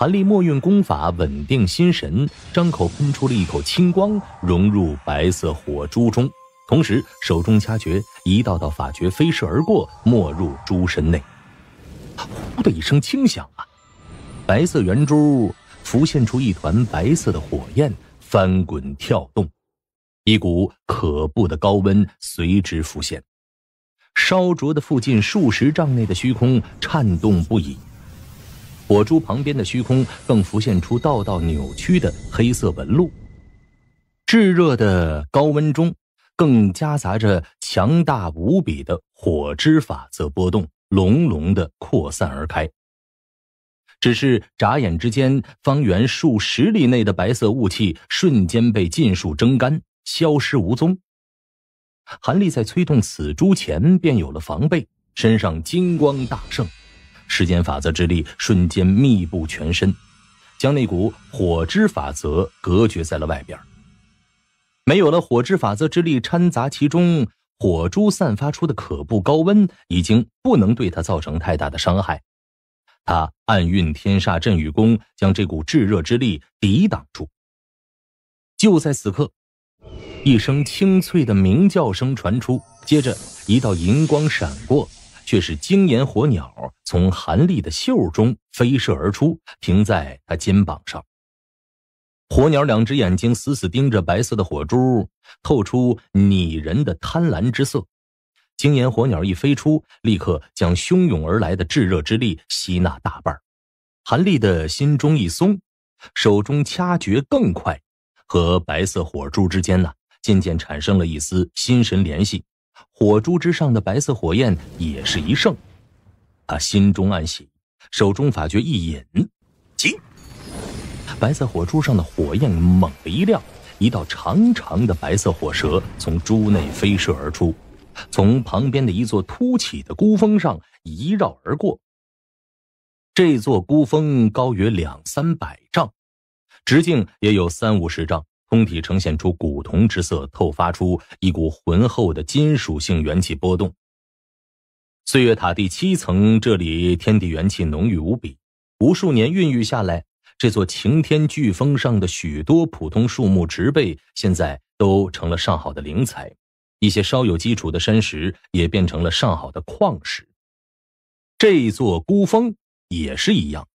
韩立默运功法，稳定心神，张口喷出了一口青光，融入白色火珠中。同时，手中掐诀，一道道法诀飞射而过，没入珠身内。呼的一声轻响啊！白色圆珠浮现出一团白色的火焰，翻滚跳动，一股可怖的高温随之浮现，烧灼的附近数十丈内的虚空颤动不已。火珠旁边的虚空更浮现出道道扭曲的黑色纹路，炙热的高温中，更夹杂着强大无比的火之法则波动，隆隆的扩散而开。只是眨眼之间，方圆数十里内的白色雾气瞬间被尽数蒸干，消失无踪。韩立在催动此珠前便有了防备，身上金光大盛。时间法则之力瞬间密布全身，将那股火之法则隔绝在了外边。没有了火之法则之力掺杂其中，火珠散发出的可怖高温已经不能对他造成太大的伤害。他暗运天煞阵雨功，将这股炙热之力抵挡住。就在此刻，一声清脆的鸣叫声传出，接着一道银光闪过。却是精炎火鸟从韩立的袖中飞射而出，停在他肩膀上。火鸟两只眼睛死死盯着白色的火珠，透出拟人的贪婪之色。精炎火鸟一飞出，立刻将汹涌而来的炙热之力吸纳大半。韩立的心中一松，手中掐诀更快，和白色火珠之间呢渐渐产生了一丝心神联系。火珠之上的白色火焰也是一盛，他心中暗喜，手中法诀一引，急。白色火珠上的火焰猛地一亮，一道长长的白色火蛇从珠内飞射而出，从旁边的一座突起的孤峰上一绕而过。这座孤峰高约两三百丈，直径也有三五十丈。通体呈现出古铜之色，透发出一股浑厚的金属性元气波动。岁月塔第七层这里天地元气浓郁无比，无数年孕育下来，这座擎天巨峰上的许多普通树木植被，现在都成了上好的灵材；一些稍有基础的山石也变成了上好的矿石。这座孤峰也是一样，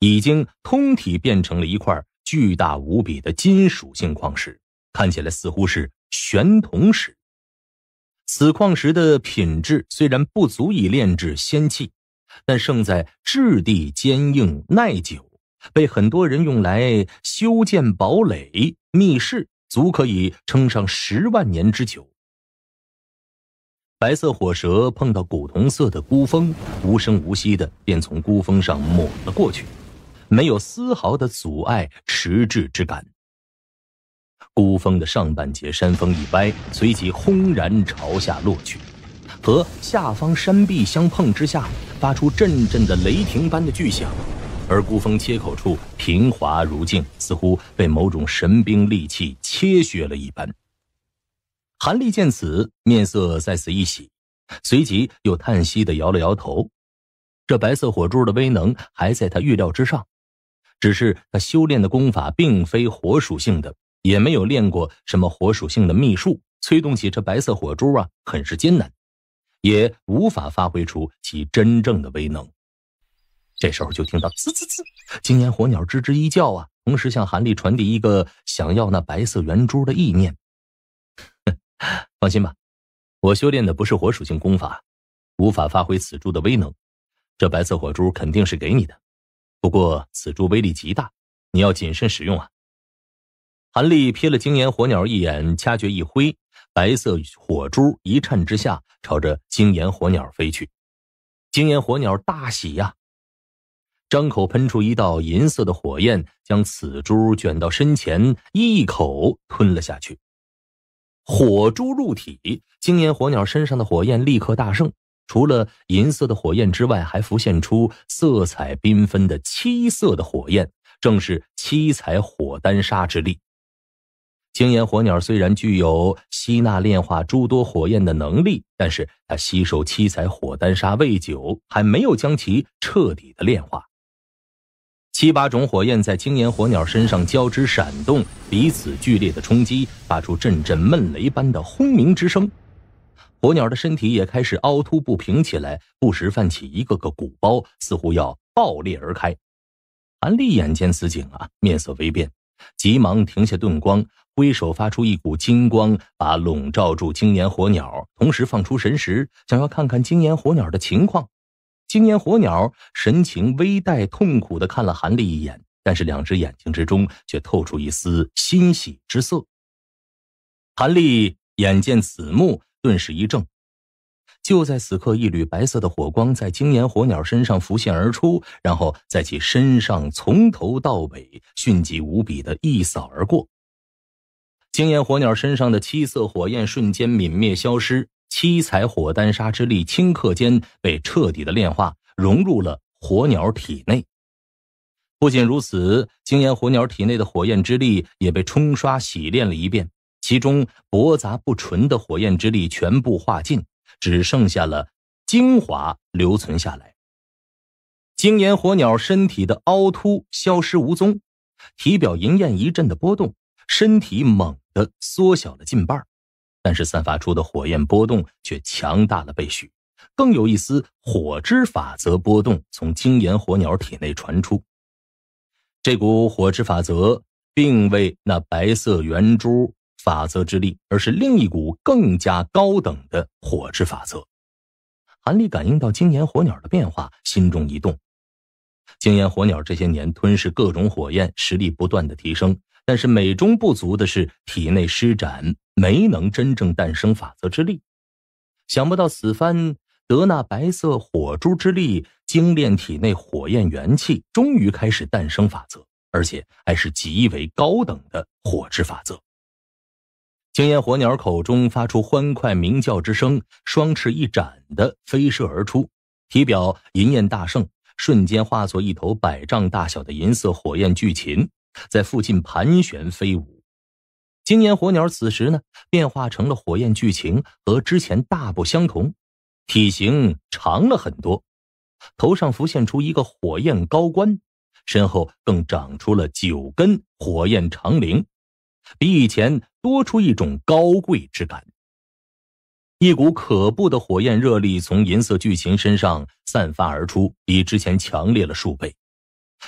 已经通体变成了一块。巨大无比的金属性矿石，看起来似乎是玄铜石。此矿石的品质虽然不足以炼制仙器，但胜在质地坚硬、耐久，被很多人用来修建堡垒、密室，足可以撑上十万年之久。白色火蛇碰到古铜色的孤峰，无声无息的便从孤峰上抹了过去。没有丝毫的阻碍迟滞之感。孤峰的上半截山峰一歪，随即轰然朝下落去，和下方山壁相碰之下，发出阵阵的雷霆般的巨响。而孤峰切口处平滑如镜，似乎被某种神兵利器切削了一般。韩立见此，面色再次一喜，随即又叹息的摇了摇头。这白色火柱的威能还在他预料之上。只是他修炼的功法并非火属性的，也没有练过什么火属性的秘术，催动起这白色火珠啊，很是艰难，也无法发挥出其真正的威能。这时候就听到“吱吱吱”，金岩火鸟吱吱一叫啊，同时向韩立传递一个想要那白色圆珠的意念。放心吧，我修炼的不是火属性功法，无法发挥此珠的威能，这白色火珠肯定是给你的。不过此珠威力极大，你要谨慎使用啊！韩立瞥了金炎火鸟一眼，掐诀一挥，白色火珠一颤之下，朝着金炎火鸟飞去。金炎火鸟大喜呀，张口喷出一道银色的火焰，将此珠卷到身前，一口吞了下去。火珠入体，金炎火鸟身上的火焰立刻大盛。除了银色的火焰之外，还浮现出色彩缤纷的七色的火焰，正是七彩火丹砂之力。青岩火鸟虽然具有吸纳炼化诸多火焰的能力，但是它吸收七彩火丹砂未久，还没有将其彻底的炼化。七八种火焰在青岩火鸟身上交织闪动，彼此剧烈的冲击，发出阵阵闷雷般的轰鸣之声。火鸟的身体也开始凹凸不平起来，不时泛起一个个鼓包，似乎要爆裂而开。韩立眼见此景啊，面色微变，急忙停下盾光，挥手发出一股金光，把笼罩住金岩火鸟，同时放出神识，想要看看金岩火鸟的情况。金岩火鸟神情微带痛苦的看了韩立一眼，但是两只眼睛之中却透出一丝欣喜之色。韩立眼见此幕。顿时一怔，就在此刻，一缕白色的火光在晶岩火鸟身上浮现而出，然后在其身上从头到尾迅疾无比的一扫而过。晶岩火鸟身上的七色火焰瞬间泯灭消失，七彩火丹砂之力顷刻间被彻底的炼化，融入了火鸟体内。不仅如此，晶岩火鸟体内的火焰之力也被冲刷洗炼了一遍。其中驳杂不纯的火焰之力全部化尽，只剩下了精华留存下来。精炎火鸟身体的凹凸消失无踪，体表银焰一阵的波动，身体猛地缩小了近半但是散发出的火焰波动却强大了倍许，更有一丝火之法则波动从精炎火鸟体内传出。这股火之法则并未那白色圆珠。法则之力，而是另一股更加高等的火之法则。韩立感应到金炎火鸟的变化，心中一动。金炎火鸟这些年吞噬各种火焰，实力不断的提升，但是美中不足的是，体内施展没能真正诞生法则之力。想不到此番得那白色火珠之力，精炼体内火焰元气，终于开始诞生法则，而且还是极为高等的火之法则。金焰火鸟口中发出欢快鸣叫之声，双翅一展的飞射而出，体表银焰大盛，瞬间化作一头百丈大小的银色火焰巨禽，在附近盘旋飞舞。金焰火鸟此时呢，变化成了火焰巨禽，和之前大不相同，体型长了很多，头上浮现出一个火焰高冠，身后更长出了九根火焰长翎。比以前多出一种高贵之感。一股可怖的火焰热力从银色巨禽身上散发而出，比之前强烈了数倍。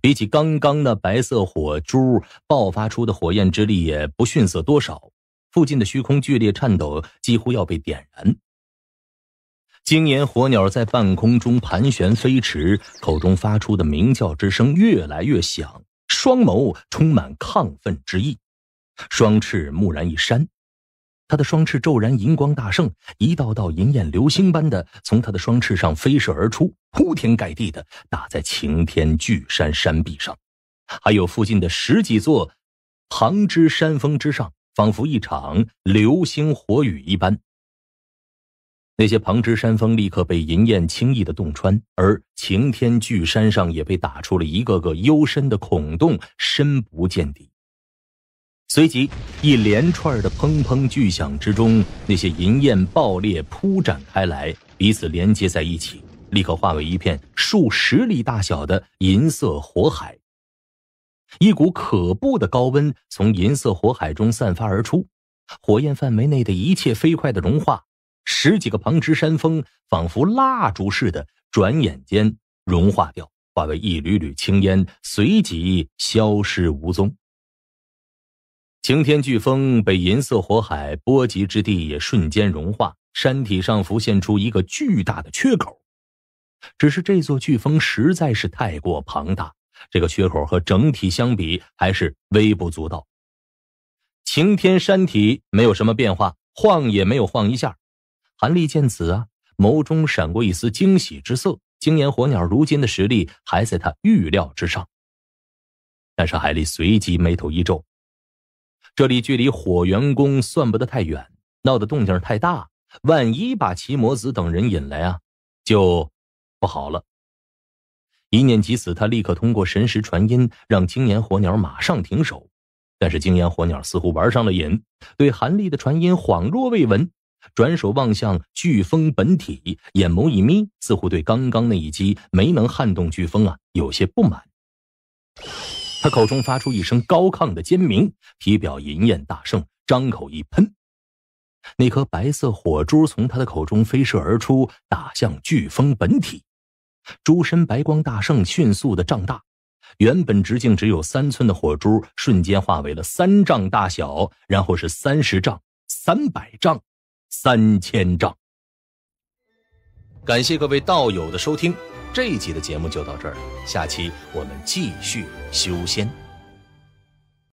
比起刚刚那白色火珠爆发出的火焰之力，也不逊色多少。附近的虚空剧烈颤抖，几乎要被点燃。晶岩火鸟在半空中盘旋飞驰，口中发出的鸣叫之声越来越响，双眸充满亢奋之意。双翅蓦然一扇，他的双翅骤然银光大盛，一道道银焰流星般的从他的双翅上飞射而出，铺天盖地的打在擎天巨山山壁上，还有附近的十几座旁支山峰之上，仿佛一场流星火雨一般。那些旁支山峰立刻被银焰轻易的洞穿，而擎天巨山上也被打出了一个个幽深的孔洞，深不见底。随即，一连串的砰砰巨响之中，那些银焰爆裂铺展开来，彼此连接在一起，立刻化为一片数十里大小的银色火海。一股可怖的高温从银色火海中散发而出，火焰范围内的一切飞快的融化。十几个旁支山峰仿佛蜡烛似的，转眼间融化掉，化为一缕缕青烟，随即消失无踪。晴天飓风被银色火海波及之地也瞬间融化，山体上浮现出一个巨大的缺口。只是这座飓风实在是太过庞大，这个缺口和整体相比还是微不足道。晴天山体没有什么变化，晃也没有晃一下。韩立见此啊，眸中闪过一丝惊喜之色。惊炎火鸟如今的实力还在他预料之上，但是海丽随即眉头一皱。这里距离火元宫算不得太远，闹得动静太大，万一把齐魔子等人引来啊，就不好了。一念及此，他立刻通过神识传音，让青岩火鸟马上停手。但是青岩火鸟似乎玩上了瘾，对韩立的传音恍若未闻，转手望向飓风本体，眼眸一眯，似乎对刚刚那一击没能撼动飓风啊有些不满。他口中发出一声高亢的尖鸣，体表银焰大盛，张口一喷，那颗白色火珠从他的口中飞射而出，打向飓风本体。诸身白光大盛，迅速的胀大，原本直径只有三寸的火珠，瞬间化为了三丈大小，然后是三十丈、三百丈、三千丈。感谢各位道友的收听。这一集的节目就到这儿，下期我们继续修仙。